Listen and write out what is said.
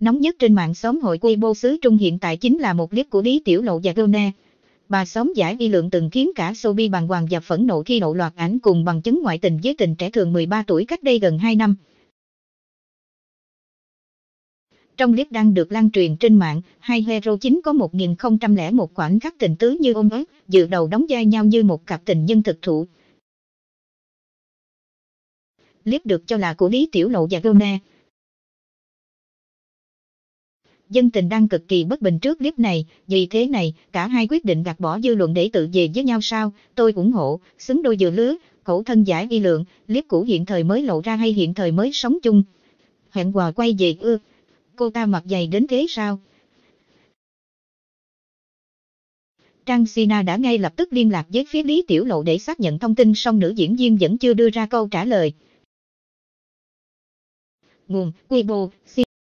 Nóng nhất trên mạng xóm hội quy bô xứ Trung hiện tại chính là một clip của Lý Tiểu Lộ và Gona. Bà xóm giải y lượng từng khiến cả Sobi bàng hoàng và phẫn nộ khi nộ loạt ảnh cùng bằng chứng ngoại tình với tình trẻ thường 13 tuổi cách đây gần 2 năm. Trong clip đang được lan truyền trên mạng, hai hero chính có 1001 khoảnh khắc tình tứ như ôm ấp, dự đầu đóng vai nhau như một cặp tình nhân thực thụ. Clip được cho là của Lý Tiểu Lộ và Gona dân tình đang cực kỳ bất bình trước clip này, vì thế này, cả hai quyết định gạt bỏ dư luận để tự về với nhau sao, tôi ủng hộ, xứng đôi dừa lứa, khổ thân giải y lượng, clip cũ hiện thời mới lộ ra hay hiện thời mới sống chung. Hẹn quà quay về ư, cô ta mặc dày đến thế sao? Trang Sina đã ngay lập tức liên lạc với phía Lý Tiểu Lộ để xác nhận thông tin song nữ diễn viên vẫn chưa đưa ra câu trả lời. Nguồn, Weibo,